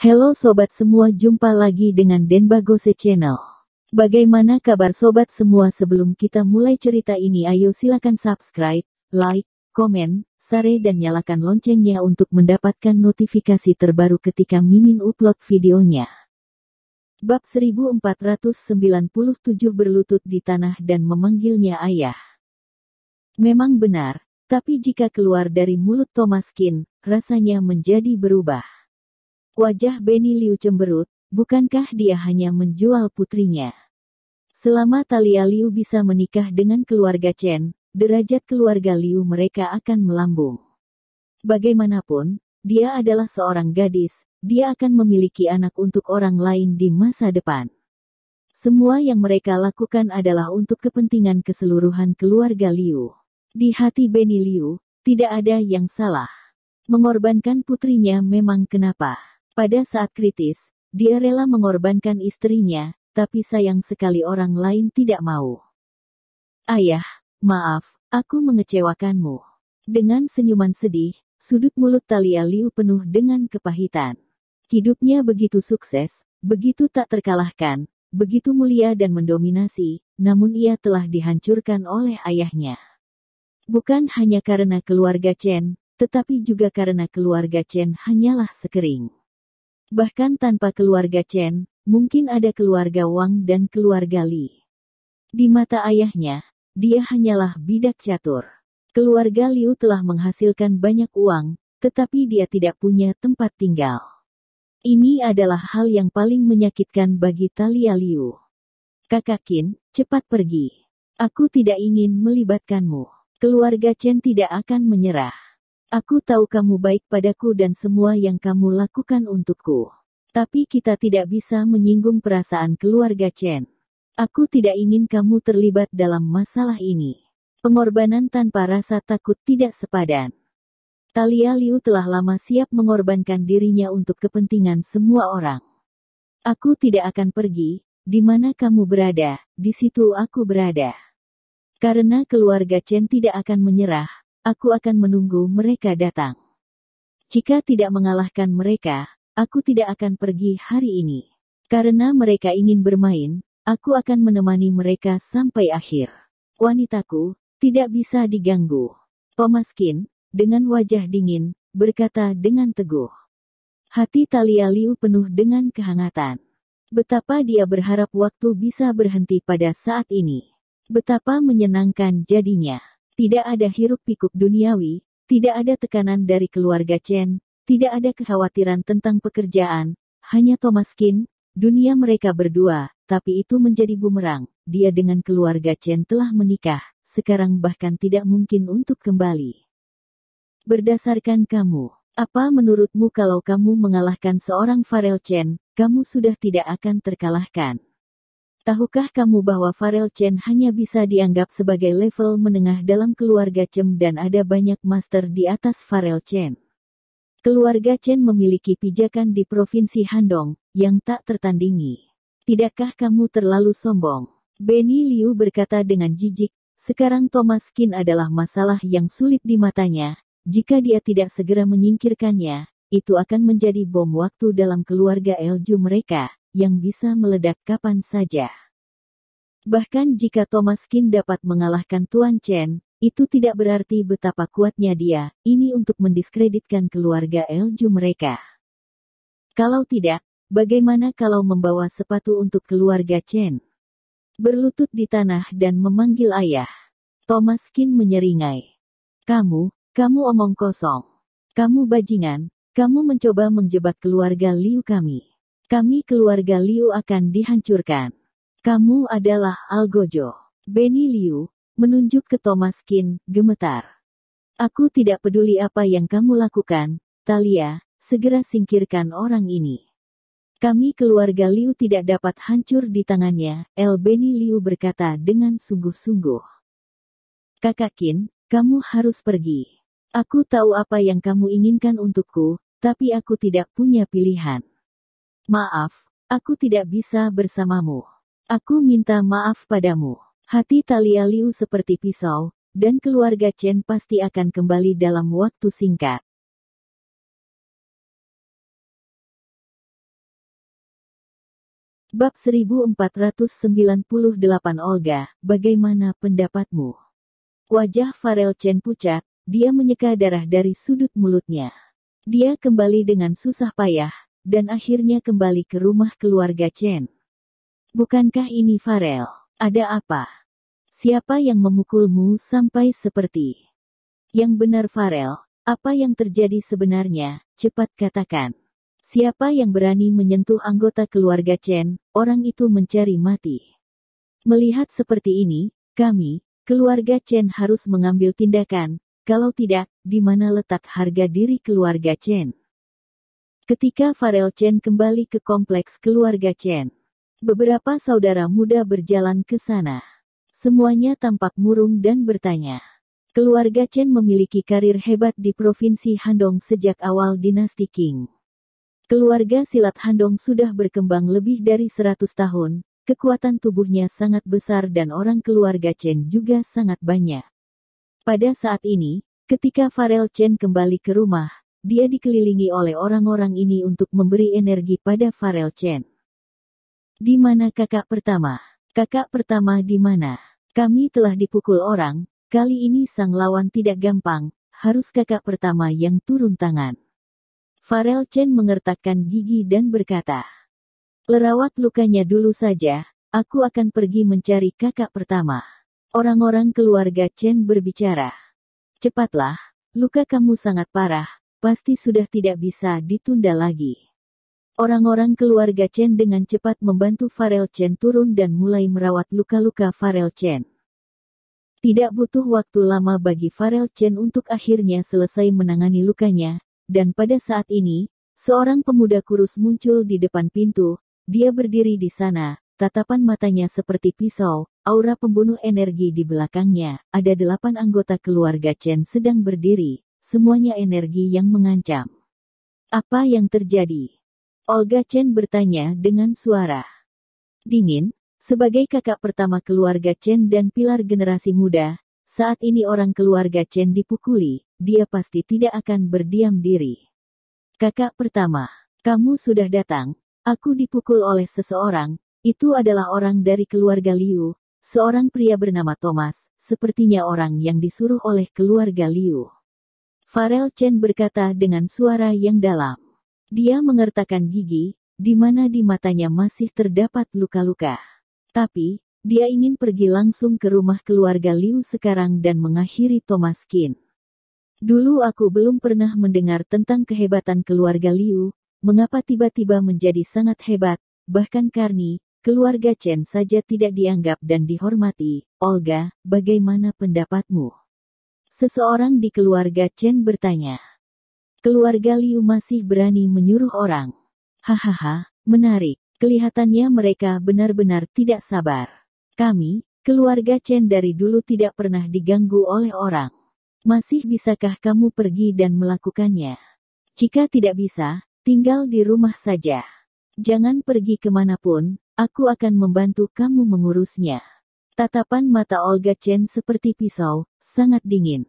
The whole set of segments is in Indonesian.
Halo sobat semua, jumpa lagi dengan Denbagose Channel. Bagaimana kabar sobat semua sebelum kita mulai cerita ini ayo silakan subscribe, like, komen, share dan nyalakan loncengnya untuk mendapatkan notifikasi terbaru ketika Mimin upload videonya. Bab 1497 berlutut di tanah dan memanggilnya ayah. Memang benar, tapi jika keluar dari mulut Thomas Kin, rasanya menjadi berubah. Wajah Benny Liu cemberut, bukankah dia hanya menjual putrinya? Selama Talia Liu bisa menikah dengan keluarga Chen, derajat keluarga Liu mereka akan melambung. Bagaimanapun, dia adalah seorang gadis, dia akan memiliki anak untuk orang lain di masa depan. Semua yang mereka lakukan adalah untuk kepentingan keseluruhan keluarga Liu. Di hati Benny Liu, tidak ada yang salah. Mengorbankan putrinya memang kenapa. Pada saat kritis, dia rela mengorbankan istrinya, tapi sayang sekali orang lain tidak mau. Ayah, maaf, aku mengecewakanmu. Dengan senyuman sedih, sudut mulut Talia Liu penuh dengan kepahitan. Hidupnya begitu sukses, begitu tak terkalahkan, begitu mulia dan mendominasi, namun ia telah dihancurkan oleh ayahnya. Bukan hanya karena keluarga Chen, tetapi juga karena keluarga Chen hanyalah sekering. Bahkan tanpa keluarga Chen, mungkin ada keluarga Wang dan keluarga Li. Di mata ayahnya, dia hanyalah bidak catur. Keluarga Liu telah menghasilkan banyak uang, tetapi dia tidak punya tempat tinggal. Ini adalah hal yang paling menyakitkan bagi Talia Liu. Kakak Kin, cepat pergi. Aku tidak ingin melibatkanmu. Keluarga Chen tidak akan menyerah. Aku tahu kamu baik padaku dan semua yang kamu lakukan untukku. Tapi kita tidak bisa menyinggung perasaan keluarga Chen. Aku tidak ingin kamu terlibat dalam masalah ini. Pengorbanan tanpa rasa takut tidak sepadan. Talia Liu telah lama siap mengorbankan dirinya untuk kepentingan semua orang. Aku tidak akan pergi, di mana kamu berada, di situ aku berada. Karena keluarga Chen tidak akan menyerah, aku akan menunggu mereka datang. Jika tidak mengalahkan mereka, aku tidak akan pergi hari ini. Karena mereka ingin bermain, aku akan menemani mereka sampai akhir. Wanitaku, tidak bisa diganggu. Pemaskin, dengan wajah dingin, berkata dengan teguh. Hati Talia Liu penuh dengan kehangatan. Betapa dia berharap waktu bisa berhenti pada saat ini. Betapa menyenangkan jadinya. Tidak ada hiruk-pikuk duniawi, tidak ada tekanan dari keluarga Chen, tidak ada kekhawatiran tentang pekerjaan, hanya Thomas Kin, dunia mereka berdua, tapi itu menjadi bumerang. Dia dengan keluarga Chen telah menikah, sekarang bahkan tidak mungkin untuk kembali. Berdasarkan kamu, apa menurutmu kalau kamu mengalahkan seorang Farel Chen, kamu sudah tidak akan terkalahkan? Tahukah kamu bahwa Farel Chen hanya bisa dianggap sebagai level menengah dalam keluarga Chen dan ada banyak master di atas Farel Chen? Keluarga Chen memiliki pijakan di Provinsi Handong, yang tak tertandingi. Tidakkah kamu terlalu sombong? Benny Liu berkata dengan jijik, sekarang Thomas Kin adalah masalah yang sulit di matanya. Jika dia tidak segera menyingkirkannya, itu akan menjadi bom waktu dalam keluarga Elju mereka yang bisa meledak kapan saja. Bahkan jika Thomas Kin dapat mengalahkan Tuan Chen, itu tidak berarti betapa kuatnya dia, ini untuk mendiskreditkan keluarga Elju mereka. Kalau tidak, bagaimana kalau membawa sepatu untuk keluarga Chen? Berlutut di tanah dan memanggil ayah. Thomas Kin menyeringai. Kamu, kamu omong kosong. Kamu bajingan, kamu mencoba menjebak keluarga Liu kami. Kami keluarga Liu akan dihancurkan. Kamu adalah Algojo. Benny Liu, menunjuk ke Thomas Kin, gemetar. Aku tidak peduli apa yang kamu lakukan, Talia, segera singkirkan orang ini. Kami keluarga Liu tidak dapat hancur di tangannya, El Benny Liu berkata dengan sungguh-sungguh. Kakak Kin, kamu harus pergi. Aku tahu apa yang kamu inginkan untukku, tapi aku tidak punya pilihan. Maaf, aku tidak bisa bersamamu. Aku minta maaf padamu. Hati Talia Liu seperti pisau, dan keluarga Chen pasti akan kembali dalam waktu singkat. Bab 1498 Olga, bagaimana pendapatmu? Wajah Farel Chen pucat, dia menyeka darah dari sudut mulutnya. Dia kembali dengan susah payah, dan akhirnya kembali ke rumah keluarga Chen. Bukankah ini Farel? Ada apa? Siapa yang memukulmu sampai seperti? Yang benar Farel, apa yang terjadi sebenarnya? Cepat katakan. Siapa yang berani menyentuh anggota keluarga Chen, orang itu mencari mati. Melihat seperti ini, kami, keluarga Chen harus mengambil tindakan, kalau tidak, di mana letak harga diri keluarga Chen? Ketika Farel Chen kembali ke kompleks keluarga Chen, beberapa saudara muda berjalan ke sana. Semuanya tampak murung dan bertanya. Keluarga Chen memiliki karir hebat di Provinsi Handong sejak awal dinasti Qing. Keluarga silat Handong sudah berkembang lebih dari 100 tahun, kekuatan tubuhnya sangat besar dan orang keluarga Chen juga sangat banyak. Pada saat ini, ketika Farel Chen kembali ke rumah, dia dikelilingi oleh orang-orang ini untuk memberi energi pada Farel Chen. Di mana kakak pertama? Kakak pertama di mana? Kami telah dipukul orang, kali ini sang lawan tidak gampang, harus kakak pertama yang turun tangan. Farel Chen mengertakkan gigi dan berkata, Lerawat lukanya dulu saja, aku akan pergi mencari kakak pertama. Orang-orang keluarga Chen berbicara. Cepatlah, luka kamu sangat parah, pasti sudah tidak bisa ditunda lagi. Orang-orang keluarga Chen dengan cepat membantu Farel Chen turun dan mulai merawat luka-luka Farel Chen. Tidak butuh waktu lama bagi Farel Chen untuk akhirnya selesai menangani lukanya, dan pada saat ini, seorang pemuda kurus muncul di depan pintu, dia berdiri di sana, tatapan matanya seperti pisau, aura pembunuh energi di belakangnya, ada delapan anggota keluarga Chen sedang berdiri, semuanya energi yang mengancam. Apa yang terjadi? Olga Chen bertanya dengan suara dingin, sebagai kakak pertama keluarga Chen dan pilar generasi muda, saat ini orang keluarga Chen dipukuli, dia pasti tidak akan berdiam diri. Kakak pertama, kamu sudah datang, aku dipukul oleh seseorang, itu adalah orang dari keluarga Liu, seorang pria bernama Thomas, sepertinya orang yang disuruh oleh keluarga Liu. Farel Chen berkata dengan suara yang dalam. Dia mengertakkan gigi, di mana di matanya masih terdapat luka-luka. Tapi, dia ingin pergi langsung ke rumah keluarga Liu sekarang dan mengakhiri Thomas Kin. Dulu aku belum pernah mendengar tentang kehebatan keluarga Liu, mengapa tiba-tiba menjadi sangat hebat, bahkan Karni, keluarga Chen saja tidak dianggap dan dihormati. Olga, bagaimana pendapatmu? Seseorang di keluarga Chen bertanya. Keluarga Liu masih berani menyuruh orang. Hahaha, menarik. Kelihatannya mereka benar-benar tidak sabar. Kami, keluarga Chen dari dulu tidak pernah diganggu oleh orang. Masih bisakah kamu pergi dan melakukannya? Jika tidak bisa, tinggal di rumah saja. Jangan pergi kemanapun, aku akan membantu kamu mengurusnya. Tatapan mata Olga Chen seperti pisau, sangat dingin.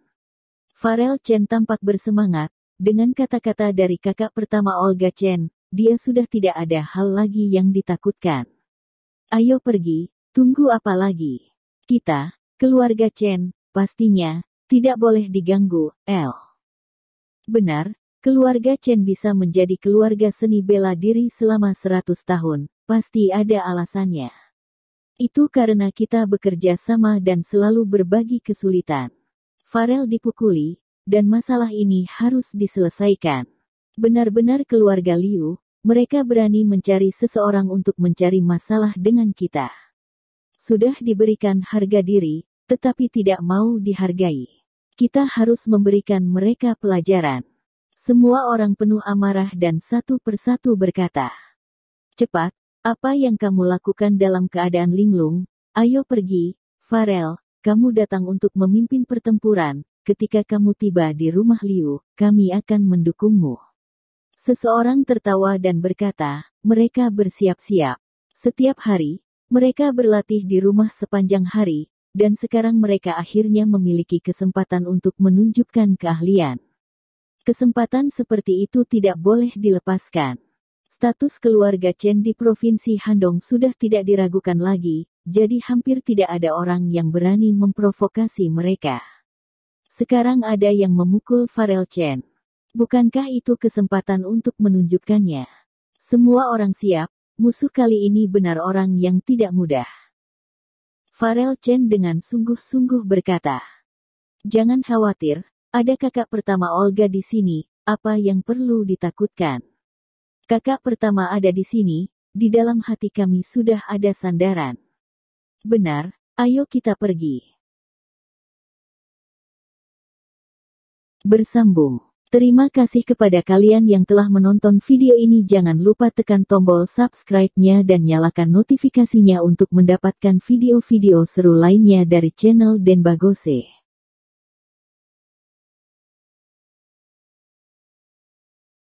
Farel Chen tampak bersemangat, dengan kata-kata dari kakak pertama Olga Chen, dia sudah tidak ada hal lagi yang ditakutkan. Ayo pergi, tunggu apa lagi? Kita, keluarga Chen, pastinya, tidak boleh diganggu, L. Benar, keluarga Chen bisa menjadi keluarga seni bela diri selama 100 tahun, pasti ada alasannya. Itu karena kita bekerja sama dan selalu berbagi kesulitan. Farel dipukuli, dan masalah ini harus diselesaikan. Benar-benar keluarga Liu, mereka berani mencari seseorang untuk mencari masalah dengan kita. Sudah diberikan harga diri, tetapi tidak mau dihargai. Kita harus memberikan mereka pelajaran. Semua orang penuh amarah dan satu persatu berkata, "Cepat, apa yang kamu lakukan dalam keadaan linglung? Ayo pergi, Farel, kamu datang untuk memimpin pertempuran. Ketika kamu tiba di rumah Liu, kami akan mendukungmu. Seseorang tertawa dan berkata, mereka bersiap-siap. Setiap hari, mereka berlatih di rumah sepanjang hari, dan sekarang mereka akhirnya memiliki kesempatan untuk menunjukkan keahlian. Kesempatan seperti itu tidak boleh dilepaskan. Status keluarga Chen di Provinsi Handong sudah tidak diragukan lagi, jadi hampir tidak ada orang yang berani memprovokasi mereka. Sekarang ada yang memukul Farel Chen. Bukankah itu kesempatan untuk menunjukkannya? Semua orang siap, musuh kali ini benar orang yang tidak mudah. Farel Chen dengan sungguh-sungguh berkata, Jangan khawatir, ada kakak pertama Olga di sini, apa yang perlu ditakutkan? Kakak pertama ada di sini, di dalam hati kami sudah ada sandaran. Benar, ayo kita pergi. Bersambung. Terima kasih kepada kalian yang telah menonton video ini. Jangan lupa tekan tombol subscribe-nya dan nyalakan notifikasinya untuk mendapatkan video-video seru lainnya dari channel Denbagose.